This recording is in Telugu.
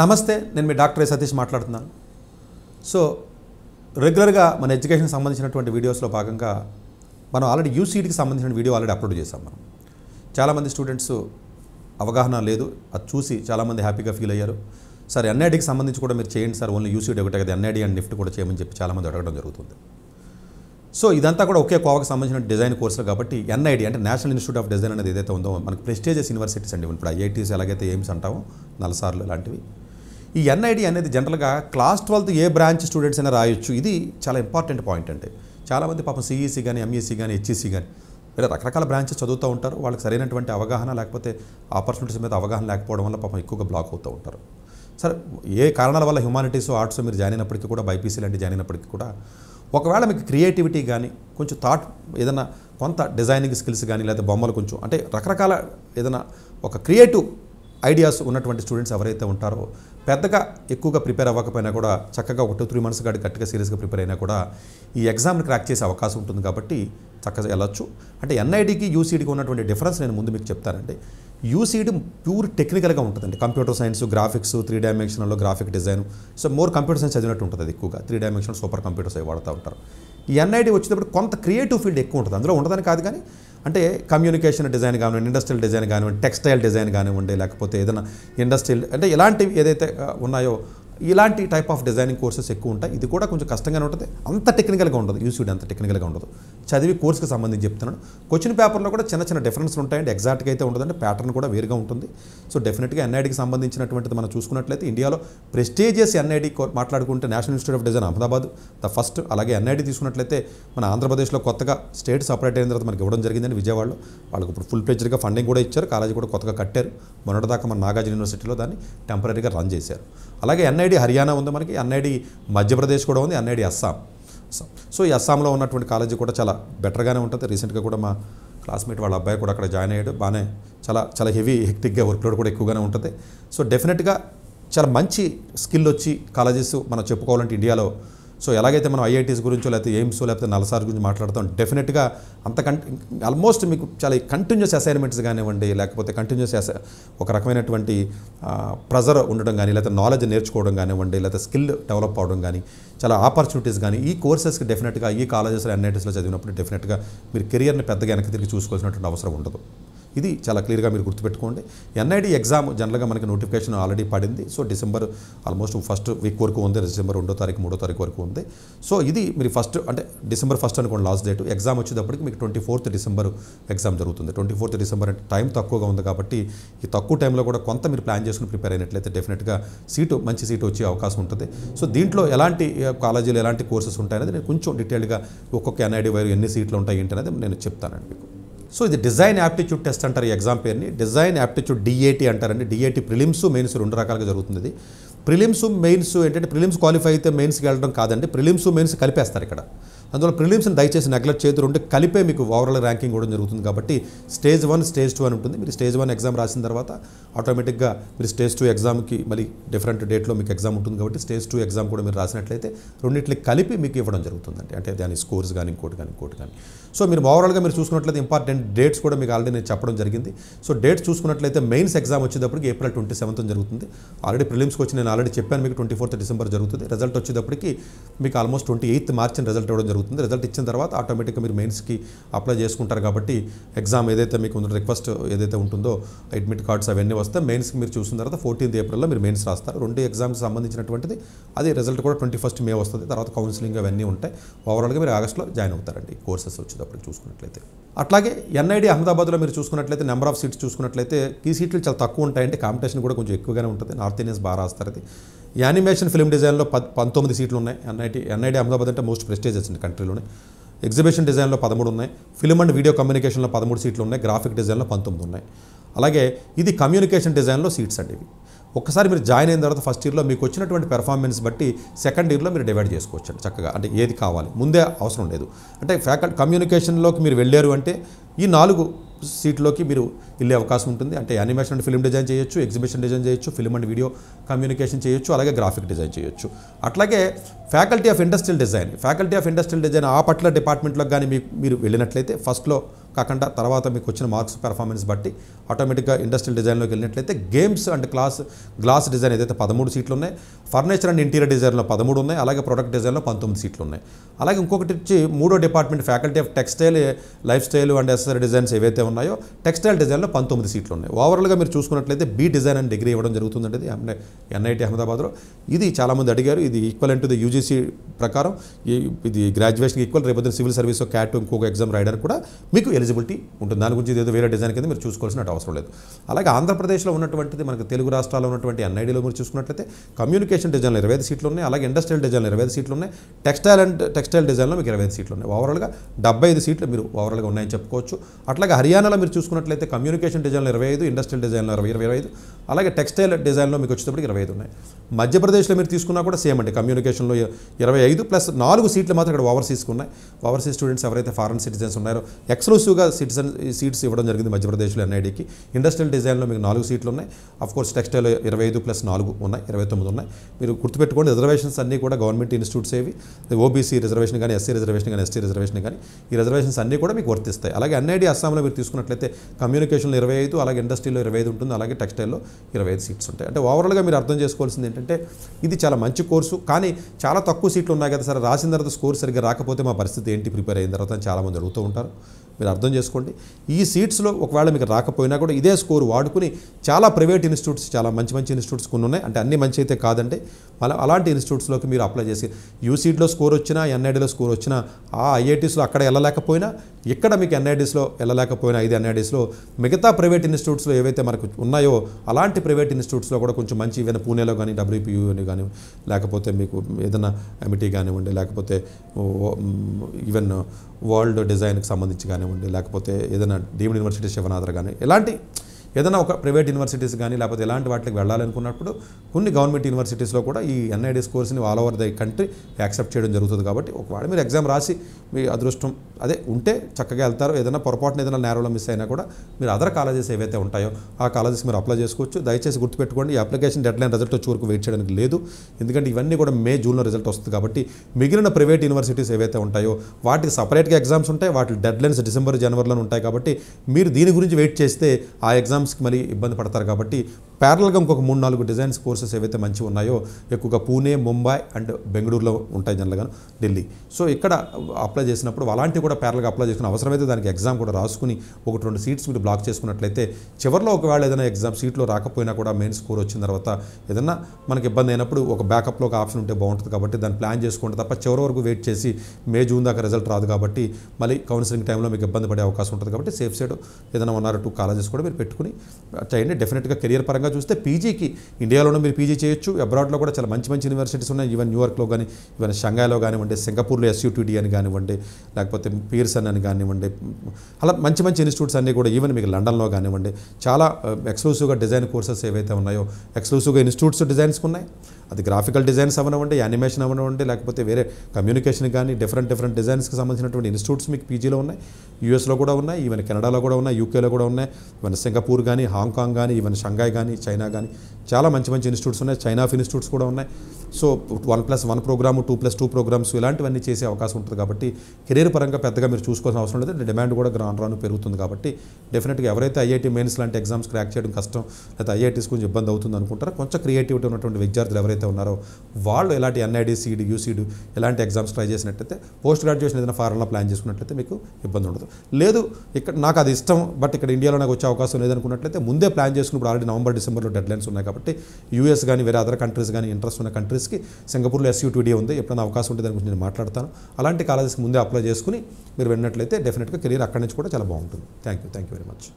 నమస్తే నేను మీ డాక్టర్ సతీష్ మాట్లాడుతున్నాను సో రెగ్యులర్గా మన ఎడ్యుకేషన్కి సంబంధించినటువంటి వీడియోస్లో భాగంగా మనం ఆల్రెడీ యూసీటీకి సంబంధించిన వీడియో ఆల్రెడీ అప్లోడ్ చేశాం మనం చాలామంది స్టూడెంట్స్ అవగాహన లేదు అది చూసి చాలామంది హ్యాపీగా ఫీల్ అయ్యారు సార్ ఎన్ఐడికి సంబంధించి కూడా మీరు చేయండి సార్ ఓన్లీ యూసీడీ ఒకటే కదా ఎన్ఐడి అండ్ నిఫ్ట్ కూడా చేయమని చెప్పి చాలామంది అడగడం జరుగుతుంది సో ఇదంతా కూడా ఒకే కోవకు సంబంధించిన డిజైన్ కోర్సులు కాబట్టి ఎన్ఐడి అంటే నేషనల్ ఇన్స్టిట్యూట్ ఆఫ్ డిజైన్ అనేది ఏదైతే ఉందో మనకి ప్రెస్టేజియస్ యూనివర్సిటీస్ అండి ఇప్పుడు ఐఐటీస్ ఎలాగైతే ఎయిమ్స్ అంటామో నలసార్లు లాంటివి ఈ ఎన్ఐడి అనేది జనరల్గా క్లాస్ ట్వెల్త్ ఏ బ్రాంచ్ స్టూడెంట్స్ అయినా రాయొచ్చు ఇది చాలా ఇంపార్టెంట్ పాయింట్ అండి చాలామంది పాపం సిఈసీ కానీ ఎంఈసీ కానీ హెచ్ఈసీ కానీ ఇలా రకరకాల బ్రాంచెస్ చదువుతూ ఉంటారు వాళ్ళకి సరైనటువంటి అవగాహన లేకపోతే ఆపర్చునిటీస్ మీద అవగాహన లేకపోవడం వల్ల పాపం ఎక్కువగా బ్లాక్ అవుతూ ఉంటారు సరే ఏ కారణాల వల్ల హ్యుమానిటీస్ ఆర్ట్స్ మీరు జాయిన్ అయినప్పటికీ కూడా బైపీసీ లాంటి జాయిన్ అయినప్పటికీ కూడా ఒకవేళ మీకు క్రియేటివిటీ కానీ కొంచెం థాట్ ఏదైనా కొంత డిజైనింగ్ స్కిల్స్ కానీ లేదా బొమ్మలు కొంచెం అంటే రకరకాల ఏదైనా ఒక క్రియేటివ్ ఐడియాస్ ఉన్నటువంటి స్టూడెంట్స్ ఎవరైతే ఉంటారో పెద్దగా ఎక్కువగా ప్రిపేర్ అవ్వకపోయినా కూడా చక్కగా ఒక టూ త్రీ మంత్స్ గడి గట్టిగా సీరియస్గా ప్రిపేర్ అయినా కూడా ఈ ఎగ్జామ్ని క్రాక్ చేసే అవకాశం ఉంటుంది కాబట్టి చక్కగా వెళ్ళొచ్చు అంటే ఎన్ఐడికి యూసీడికి ఉన్నటువంటి డిఫరెన్స్ నేను ముందు మీకు చెప్తానండి యూసీడ్ ప్యూర్ టెక్నికల్గా ఉంటుందండి కంప్యూటర్ సైన్స్ గ్రాఫిక్స్ త్రీ డైమెన్షనల్లో graphic design so more computer science చదివినట్టు ఉంటుంది ఎక్కువగా త్రీ డైమెన్షనల్ సూపర్ కంప్యూటర్స్ అవి వాడుతూ ఉంటారు ఈ ఎన్ఐడి వచ్చేటప్పుడు కొంత క్రియేటివ్ ఫీల్డ్ ఎక్కువ ఉంటుంది అందులో ఉండదని కాదు కానీ అంటే కమ్యూనికేషన్ డిజైన్ కానివ్వండి ఇండస్ట్రియల్ డిజైన్ కానివ్వండి టెక్స్టైల్ డిజైన్ కానివ్వండి లేకపోతే ఏదైనా ఇండస్ట్రియల్ అంటే ఎలాంటివి ఏదైతే ఉన్నాయో ఇలాంటి టైప్ ఆఫ్ డిజైనింగ్ కోర్సెస్ ఎక్కువ ఉంటాయి ఇది కూడా కొంచెం కష్టంగానే ఉంటుంది అంత టెక్నికల్గా ఉండదు యూసీడీ అంత టెక్నికల్గా ఉండదు చదివి కోర్సుకి సంబంధించి చెప్తున్నాను క్వశ్చన్ పేపర్లో కూడా చిన్న చిన్న డిఫరెన్స్లు ఉంటాయండి ఎగ్జాక్ట్గా అయితే ఉండదండి ప్యాటర్న్ కూడా వేరుగా ఉంటుంది సో డెఫినెట్గా ఎన్ఐడికి సంబంధించినటువంటిది మనం చూసుకున్నట్లయితే ఇండియాలో ప్రెస్టీజియస్ ఎన్ఐడి మాట్లాడుకుంటే national institute of design Ahmedabad the first అలాగే ఎన్ఐడి తీసుకున్నట్లయితే మన ఆంధ్రప్రదేశ్లో కొత్తగా స్టేట్ సపరేట్ అయిన తర్వాత మనకి ఇవ్వడం జరిగిందని విజయవాడలో వాళ్ళకి ఇప్పుడు ఫుల్ ప్లేజ్డ్గా ఫండింగ్ కూడా ఇచ్చారు కాలేజీ కూడా కొత్తగా కట్టారు మొన్నటిదాకా మన నాగార్జున యూనివర్సిటీలో దాన్ని టెంపరీగా రన్ చేశారు అలాగే ఎన్ఐడి హర్యానా ఉంది మనకి ఎన్ఐడి మధ్యప్రదేశ్ కూడా ఉంది ఎన్ఐడి అస్సాం సో ఈ అస్సాంలో ఉన్నటువంటి కాలేజీ కూడా చాలా బెటర్గానే ఉంటుంది రీసెంట్గా కూడా మా క్లాస్మేట్ వాళ్ళ అబ్బాయి కూడా అక్కడ జాయిన్ అయ్యాడు బాగానే చాలా చాలా హెవీ హెక్టిక్గా వర్క్లోడ్ కూడా ఎక్కువగానే ఉంటుంది సో డెఫినెట్గా చాలా మంచి స్కిల్ వచ్చి కాలేజెస్ మనం చెప్పుకోవాలంటే ఇండియాలో సో ఎలాగైతే మనం ఐఐటీస్ గురించో లేకపోతే ఎయిమ్స్ లేకపోతే నలసార్ గురించి మాట్లాడతాం డెఫినెట్గా అంత ఆల్మోస్ట్ మీకు చాలా కంటిన్యూస్ అసైన్మెంట్స్ కానివ్వండి లేకపోతే కంటిన్యూస్ ఒక రకమైనటువంటి ప్రెజర్ ఉండడం కానీ లేకపోతే నాలెడ్జ్ నేర్చుకోవడం కానివ్వండి లేకపోతే స్కిల్ డెవలప్ అవడం కానీ చాలా ఆపర్చునిటీస్ కానీ ఈ కోర్సెస్కి డెఫినెట్గా ఈ కాలేజెస్లో ఎన్ఐటీస్లో చదివినప్పుడు డెఫినెట్గా మీరు కెరియర్ని పెద్దగా వెనక్కి తిరిగి చూసుకోవాల్సినటువంటి అవసరం ఉండదు ఇది చాలా క్లియర్గా మీరు గుర్తుపెట్టుకోండి ఎన్ఐడి ఎగ్జామ్ జనరల్గా మనకి నోటిఫికేషన్ ఆల్రెడీ పడింది so December almost first week వరకు ఉంది డిసెంబర్ రెండో తారీఖు మూడో తారీఖు వరకు ఉంది సో ఇది మీరు ఫస్ట్ అంటే డిసెంబర్ ఫస్ట్ అనుకోండి లాస్ట్ డేట్ ఎగ్జామ్ వచ్చేటప్పటికి మీకు ట్వంటీ ఫోర్త్ డిసెంబర్ ఎగ్జామ్ జరుగుతుంది ట్వంటీ ఫోర్త్ డిసెంబర్ అంటే టైం తక్కువగా ఉంది కాబట్టి ఈ తక్కువ టైంలో కూడా కొంత మీరు ప్లాన్ చేసుకుని ప్రిపేర్ అయినట్లయితే డెఫినెట్గా సీటు మంచి సీటు వచ్చే అవకాశం ఉంటుంది సో దీంట్లో ఎలాంటి కాలేజీలు ఎలాంటి కోర్సెస్ ఉంటాయనేది నేను కొంచెం డీటెయిల్డ్గా ఒక్కొక్క ఎన్ఐడి వైరు ఎన్ని సీట్లు ఉంటాయి ఏంటనేది నేను చెప్తానండి మీకు సో ఇది డిజైన్ యాప్టిట్యూడ్ టెస్ట్ అంటారు ఈ ఎగ్జామ్ పేరుని డిజైన్ యాప్టిట్యూడ్ డిఏటి అంటారండి డిఏటి ప్రిలిమ్స్ మెయిన్స్ రెండు రకాలుగా జరుగుతుంది ప్రిలిమ్స్ మెయిన్స్ ఏంటంటే ప్రిలిమ్స్ క్వాలిఫై అయితే మెయిన్స్కి వెళ్ళడం కాదండి ప్రిలిమ్స్ మెయిన్స్ కలిపేస్తారు ఇక్కడ అందువల్ల ప్రిలిమ్స్ని దయచేసి నెగ్లెక్ట్ చేతులు ఉంటే కలిపే మీకు ఓవరాల్ ర్యాంకింగ్ కూడా జరుగుతుంది కాబట్టి స్టేజ్ వన్ స్టేజ్ టూ అని ఉంటుంది మీరు స్టేజ్ వన్ ఎగ్జామ్ రాసిన తర్వాత ఆటోమేటిక్గా మీరు స్టేజ్ టూ ఎగ్జామ్కి మళ్ళీ డిఫరెంట్ డేట్లో మీకు ఎగ్జామ్ ఉంటుంది కాబట్టి స్టేజ్ టూ ఎగ్జామ్ కూడా మీరు రాసినట్లయితే రెండింటిని కలిపి మీకు ఇవ్వడం జరుగుతుందండి అంటే దాని స్కోర్స్ కానీ ఇంకోటి కానీ ఇంకోటి కానీ సో మీరు ఓవరాల్గా మీరు చూసుకున్నట్లయితే ఇంపార్టెంట్ డేట్స్ కూడా మీకు ఆల్రెడీ నేను చెప్పడం జరిగింది సో డేట్స్ చూసుకున్నట్లయితే మెయిన్స్ ఎగ్జామ్ వచ్చేటప్పటికి ఏప్రిల్ ట్వంటీ సెవెంత్ జరుగుతుంది ఆల్రెడీ ప్రిలిమ్స్కి వచ్చి నేను ఆల్రెడీ చెప్పాను మీకు ట్వంటీ ఫోర్త్ డిసెంబర్ జరుగుతుంది రిజల్ట్ వచ్చేటప్పటికి మీకు almost twenty eighth March result ఇవ్వడం జరుగుతుంది రిజల్ట్ ఇచ్చిన తర్వాత ఆటోమేటిక్గా మీరు మెయిన్స్కి అప్లై చేసుకుంటారు కాబట్టి ఎగ్జామ్ ఏదైతే మీకు ఉందో రిక్వెస్ట్ ఏదైతే ఉంటుందో అడ్మిట్ కార్డ్స్ అవన్నీ వస్తే మెయిన్స్కి మీరు చూసిన తర్వాత ఫోర్టీన్త్ ఏప్రిల్లో మీరు మెయిన్స్ రాస్తారు రెండు ఎగ్జామ్కి సంబంధించినటువంటిది అదే రిజల్ట్ కూడా ట్వంటీ ఫస్ట్ మే వస్తుంది తర్వాత కౌన్సిలింగ్ అవన్నీ ఉంటాయి ఓవరాల్గా మీరు ఆగస్ట్లో జాయిన్ అవుతారండి కోర్సెస్ వచ్చేటప్పుడు చూసుకున్నట్లయితే అట్లాగే ఎన్ఐడి అహ్మదాబాద్లో మీరు చూసుకున్నట్లయితే నెంబర్ ఆఫ్ సీట్స్ చూసుకున్నట్లయితే ఈ సీట్లు చాలా తక్కువ ఉంటాయంటే కాంపిటీషన్ కూడా కొంచెం ఎక్కువగానే ఉంటుంది నార్త్ ఇండియన్స్ బాగా రాస్తారు అది యానిమేషన్ ఫిల్మ్ డిజైన్లో పద్ పంతొమ్మిది సీట్లు ఉన్నాయి ఎన్ఐటి ఎన్ఐటి అహ్మదాబాద్ అంటే మోస్ట్ ప్రెస్టేజ్ వచ్చింది కంట్రీలోనే ఎగ్జిబిషన్ డిజైన్లో పదమూడు ఉన్నాయి ఫిల్మ్ అండ్ వీడియో కమ్యూనికేషన్లో పదమూడు సీట్లు ఉన్నాయి గ్రాఫిక్ డిజైన్లో పంతొమ్మిది ఉన్నాయి అలాగే ఇది కమ్యూనికేషన్ డిజైన్లో సీట్స్ అండి ఇవి ఒకసారి మీరు జాయిన్ అయిన తర్వాత ఫస్ట్ ఇయర్లో మీకు వచ్చినటువంటి పెర్ఫార్మెన్స్ బట్టి సెకండ్ ఇయర్లో మీరు డివైడ్ చేసుకోవచ్చు అండి చక్కగా అంటే ఏది కావాలి ముందే అవసరం లేదు అంటే ఫ్యాకల్ కమ్యూనికేషన్లోకి మీరు వెళ్ళారు అంటే ఈ నాలుగు సీట్లోకి మీరు వెళ్ళే అవకాశం ఉంటుంది అంటే యానిమేషన్ అండ్ ఫిల్మ్ డిజైన్ చేయొచ్చు ఎగ్జిబిషన్ డిజైన్ చేయొచ్చు ఫిల్మ్ అండ్ వీడియో కమ్యూనికేషన్ చేయొచ్చు అలాగే గ్రాఫిక్ డిజైన్ చేయొచ్చు అట్లాగే faculty of industrial design faculty of industrial design ఆ పట్ల డిపార్ట్మెంట్లోకి కానీ మీకు మీరు వెళ్ళినట్లయితే ఫస్ట్లో కాకుండా తర్వాత మీకు వచ్చిన మార్క్స్ పెర్ఫార్మెన్స్ బట్టి ఆటోమేటిక్గా ఇండస్ట్రియల్ డిజైన్లోకి వెళ్ళినట్లయితే games and class glass design ఏదైతే పదమూడు సీట్లు ఉన్నాయి ఫర్నిచర్ అండ్ ఇంటీరియర్ డిజైన్లో పదమూడు ఉన్నాయి అలాగే ప్రొడక్ట్ డిజైన్లో పంతొమ్మిది సీట్లు ఉన్నాయి అలాగే ఇంకొకటి వచ్చి మూడో department faculty of textile lifestyle and SSR designs ఏవైతే ఉన్నాయో టెక్స్టైల్ డిజైన్లో పంతొమ్మిది సీట్లు ఉన్నాయి ఓవరాల్గా మీరు చూసుకున్నట్లయితే బీ డిజైన్ అండ్ డిగ్రీ ఇవ్వడం జరుగుతుందండి ఎన్ఐటి అహ్మదాబాద్లో ఇది చాలామంది అడిగారు ఇది ఈక్వల్ అంటు ది యూజీసీ ప్రకారం ఇది గ్రాడ్యుయేషన్ ఈక్వల్ రేపు సివిల్ సర్వీస్ క్యాట్ ఇంకొక ఎగ్జామ్ రైడర్ కూడా మీకు ఎలిజిబిలిటీ ఉంటుంది దాని గురించి ఏదో వేరే డిజైన్ కింద మీరు చూసుకోవాల్సిన అవసరం లేదు అలాగే ఆంధ్రప్రదేశ్లో ఉన్నటువంటిది మనకు తెలుగు రాష్ట్రాల్లో ఉన్నటువంటి ఎన్ఐడిలో మీరు చూసుకున్నట్లయితే కమ్యూనికేషన్ డిజైన్లో ఇరవై ఐదు సీట్లు ఉన్నాయి అలాగే ఇండస్ట్రియల్ డిజైన్లో ఇరవై ఐదు సీట్లు ఉన్నాయి టెక్స్టైల్ అండ్ టెక్స్టైల్ డిజైన్లో మీకు ఇరవై ఐదు సీట్లు ఉన్నాయి ఓవరాల్గా డెబ్బై ఐదు సీట్లు మీరు ఓవరాల్గా ఉన్నాయని చెప్పుకోవచ్చు అట్లాగే హర్యానాలో మీరు చూసుకున్నట్లయితే కమ్యూనికేషన్ డిజైన్లో ఇరవై ఐదు ఇండస్ట్రియల్ డిజైన్లో ఇరవై ఇరవై ఐదు అలాగే టెక్స్టైల్ డిజైన్లో మీకు వచ్చేటప్పటికి ఇరవై ఐదు ఉన్నాయి మధ్యప్రదేశ్లో మీరు తీసుకున్నా కూడా సేమ్ అండి కమ్యూనికేషన్లో ఇరవై ఐదు ప్లస్ నాలుగు సీట్లు మాత్రం ఇక్కడ ఓవర్సీస్కి ఉన్నాయి ఓవర్సీస్ స్టూడెంట్స్ ఎవరైతే ఫారెన్ సిటిజన్స్ ఉన్నారో ఎక్స్క్లూసివ్ ఎక్కువగా సిటిజన్ సీట్స్ ఇవ్వడం జరిగింది మధ్యప్రదేశ్లో ఎన్ఐడికి ఇండస్ట్రియల్ డిజైన్లో మీకు నాలుగు సీట్లు ఉన్నాయి కోర్స్ టెక్స్టైల్ ఇరవై ఐదు ప్లస్ నాలుగు ఉన్నాయి ఇరవై తొమ్మిది ఉన్నాయి మీరు గుర్తుపెట్టుకోండి రిజర్వేషన్స్ అన్నీ కూడా గవర్నమెంట్ ఇన్స్టిట్యూట్స్ ఏవి ఓబీసీ రిజర్వేషన్ కానీ ఎస్సీ రిజర్వేషన్ కానీ ఎస్టీ రిజర్వేషన్ కానీ ఈ రిజర్వేషన్స్ అన్నీ కూడా మీకు వర్తిస్తాయి అలాగే ఎన్ఐడి అస్సాంలో మీరు తీసుకున్నట్లయితే కమ్యూనికేషన్లో ఇరవై ఐదు అలాగే ఇండస్ట్రీలో ఇరవై ఐదు ఉంటుంది అలాగే టెక్స్టైల్లో ఇరవై ఐదు సీట్స్ ఉంటాయి అంటే ఓవరాల్గా మీరు అర్థం చేసుకోవాల్సింది ఏంటంటే ఇది చాలా మంచి కోర్సు కానీ చాలా తక్కువ సీట్లు ఉన్నాయి కదా సరే రాసిన తర్వాత స్కోర్ సరిగ్గా రాకపోతే మా పరిస్థితి ఏంటి ప్రిపేర్ అయిన తర్వాత చాలామంది అడుగుతూ ఉంటారు మీరు అర్థం చేసుకోండి ఈ సీట్స్లో ఒకవేళ మీకు రాకపోయినా కూడా ఇదే స్కోర్ వాడుకుని చాలా ప్రైవేట్ ఇన్స్టిట్యూట్స్ చాలా మంచి మంచి ఇన్స్టిట్యూట్స్ కొన్ని ఉన్నాయి అంటే అన్ని మంచి అయితే కాదంటే మళ్ళీ అలాంటి ఇన్స్టిట్యూట్స్లోకి మీరు అప్లై చేసి యూసీట్లో స్కోర్ వచ్చినా ఎన్ఐడిలో స్కోర్ వచ్చినా ఆ ఐఐటీస్లో అక్కడ వెళ్ళలేకపోయినా ఇక్కడ మీకు ఎన్ఐడిస్లో వెళ్ళలేకపోయినా ఐదు ఎన్ఐడిస్లో మిగతా ప్రైవేట్ ఇన్స్టిట్యూట్స్లో ఏవైతే మనకు ఉన్నాయో అలాంటి ప్రైవేట్ ఇన్స్టిట్యూట్స్లో కూడా కొంచెం మంచి ఏదైనా పూణేలో కానీ డబ్ల్యూపీయూని కానీ లేకపోతే మీకు ఏదైనా ఎమిటీ e కానివ్వండి లేకపోతే ఈవెన్ వరల్డ్ డిజైన్కి సంబంధించి కానివ్వండి లేకపోతే ఏదైనా డీమ్డ్ యూనివర్సిటీ శివనాథర్ కానీ ఇలాంటి ఏదైనా ఒక ప్రైవేట్ యూనివర్సిటీస్ కానీ లేకపోతే ఎలాంటి వాటికి వెళ్ళాలనుకున్నప్పుడు కొన్ని గవర్నమెంట్ యూనివర్సిటీస్లో కూడా ఈ ఎన్ఐడిఎస్ కోర్స్ని all over the country accept చేయడం జరుగుతుంది కాబట్టి ఒకవేళ మీరు ఎగ్జామ్ రాసి మీ అదృష్టం అదే ఉంటే చక్కగా వెళ్తారు ఏదైనా పొరపాటున ఏదైనా నేరవలో మిస్ అయినా కూడా మీరు అదర్ కాలేజెస్ ఏవైతే ఉంటాయో ఆ కాలేజెస్ మీరు అప్లై చేసుకోవచ్చు దయచేసి గుర్తుపెట్టుకోండి ఈ అప్లికేషన్ డెడ్ లైన్ రిజల్ట్ వచ్చే వరకు వెయిట్ చేయడానికి లేదు ఎందుకంటే ఇవన్నీ కూడా మే జూన్లో రిజల్ట్ వస్తుంది కాబట్టి మిగిలిన ప్రైవేట్ యూనివర్సిటీస్ ఏవైతే ఉంటాయో వాటికి సపరేట్గా ఎగ్జామ్స్ ఉంటాయి వాటి డెడ్ లైన్స్ డిసెంబర్ జనవరిలో ఉంటాయి కాబట్టి మీరు దీని గురించి వెయిట్ చేస్తే ఆ ఎగ్జామ్ ఎగ్జామ్స్కి మరి ఇబ్బంది పడతారు కాబట్టి ప్యారల్గా ఇంకొక మూడు నాలుగు డిజైన్స్ కోర్సెస్ ఏవైతే మంచి ఉన్నాయో ఎక్కువగా పూణే ముంబై అండ్ బెంగళూరులో ఉంటాయి జనరల్గా ఢిల్లీ సో ఇక్కడ అప్లై చేసినప్పుడు అలాంటివి కూడా ప్యారల్గా అప్లై చేసుకుని అవసరమైతే దానికి ఎగ్జామ్ కూడా రాసుకుని ఒకటి రెండు సీట్స్ మీరు బ్లాక్ చేసుకున్నట్లయితే చివరిలో ఒకవేళ ఏదైనా ఎగ్జామ్ సీట్లో రాకపోయినా కూడా మెయిన్ స్కోర్ వచ్చిన తర్వాత ఏదన్నా మనకి ఇబ్బంది అయినప్పుడు ఒక బ్యాకప్లో ఒక ఆప్షన్ ఉంటే బాగుంటుంది కాబట్టి దాన్ని ప్లాన్ చేసుకోండి తప్ప చివరి వరకు వెయిట్ చేసి మే జూన్ దాకా రిజల్ట్ రాదు కాబట్టి మళ్ళీ కౌన్సిలింగ్ టైంలో మీకు ఇబ్బంది పడే అవకాశం ఉంటుంది కాబట్టి సేఫ్ సైడ్ ఏదైనా వన్ ఆర్ టూ కాలేజెస్ కూడా మీరు పెట్టుకుని చేయండి డెఫినెట్గా కెరియర్ పరంగా చూస్తే పీజీకి ఇండియాలోనూ మీరు పీజీ చేయొచ్చు అబ్రాడ్లో కూడా చాలా మంచి మంచి యూనివర్సిటీస్ ఉన్నాయి ఈవెన్ న్యూయార్క్లో కానీ ఈవెన్ షంఘాయిలో కానివ్వండి సింగపూర్లో ఎస్యూటీడీ అని కానివ్వండి లేకపోతే పీర్సన్ అని కానివ్వండి అలా మంచి మంచి ఇన్స్టిట్యూట్స్ అన్నీ కూడా ఈవెన్ మీకు లండన్లో కానివ్వండి చాలా ఎక్స్క్లూసివ్గా డిజైన్ కోర్సెస్ ఏవైతే ఉన్నాయో ఎక్స్క్లూసివ్గా ఇన్స్టిట్యూట్స్ డిజైన్స్ ఉన్నాయి అది గ్రాఫికల్ డిజైన్స్ అవనివ్వండి యానిమేషన్ అవనివ్వండి లేకపోతే వేరే కమ్యూనికేషన్ కానీ డిఫరెంట్ డిఫరెంట్ డిజైన్స్కి సంబంధించినటువంటి ఇన్స్టిట్యూట్స్ మీకు పీజీలో ఉన్నాయి యూఎస్లో కూడా ఉన్నాయి ఈవెన్ కెనడాలో కూడా ఉన్నాయి యూకేలో కూడా ఉన్నాయి ఈవెన్ సింగపూర్ కానీ హాంకాంగ్ కానీ ఈవెన్ షంఘాయ్ కానీ చైనా కానీ చాలా మంచి మంచి ఇన్స్టిట్యూట్స్ ఉన్నాయి చైనా ఆఫ్ ఇన్స్టిట్యూట్స్ కూడా ఉన్నాయి so one plus one program two plus two programs ఇలాంటివన్నీ చేసే అవకాశం ఉంటుంది కాబట్టి కెరీర్ పరంగా పెద్దగా మీరు చూసుకోవాల్సిన అవసరం లేదు డిమాండ్ కూడా గ్రాండ్ రాను పెరుగుతుంది కాబట్టి డెఫినెట్గా ఎవరైతే ఐఐటీ మెయిన్స్ లాంటి ఎగ్జామ్స్ క్రాక్ చేయడం కష్టం లేకపోతే ఐఐటీస్ కొంచెం ఇబ్బంది అవుతుంది అనుకుంటారో కొంచెం క్రియేటివిటీ ఉన్నటువంటి విద్యార్థులు ఎవరైతే ఎవరైతే ఉన్నారో వాళ్ళు ఎలాంటి ఎన్ఐడి సీడ్ యూసీడు ఎలాంటి ఎగ్జామ్స్ ట్రై చేసినట్లయితే పోస్ట్ గ్రాడ్యుయేషన్ ఏదైనా ఫారెన్లో ప్లాన్ చేసుకున్నట్లయితే మీకు ఇబ్బంది ఉండదు లేదు ఇక్కడ నాకు అది ఇష్టం బట్ ఇక్కడ ఇండియాలో నాకు వచ్చే అవకాశం లేదనుకున్నట్లయితే ముందే ప్లాన్ చేసుకున్నప్పుడు ఆల్రెడీ నవంబర్ డిసెంబర్లో డెడ్ లైన్స్ ఉన్నాయి కాబట్టి యూఎస్ కానీ వేరే అదర్ కంట్రీస్ కానీ ఇంట్రెస్ట్ ఉన్న కంట్రీస్కి సింగపూర్లో ఎస్యూటీడీ ఉంది ఎప్పుడైనా అవకాశం ఉంటే దాని గురించి నేను మాట్లాడతాను అలాంటి కాలేజెస్కి ముందే అప్లై చేసుకుని మీరు వెళ్ళినట్లయితే డెఫినెట్గా కెరీర్ అక్కడి నుంచి కూడా చాలా బాగుంటుంది thank you thank you very much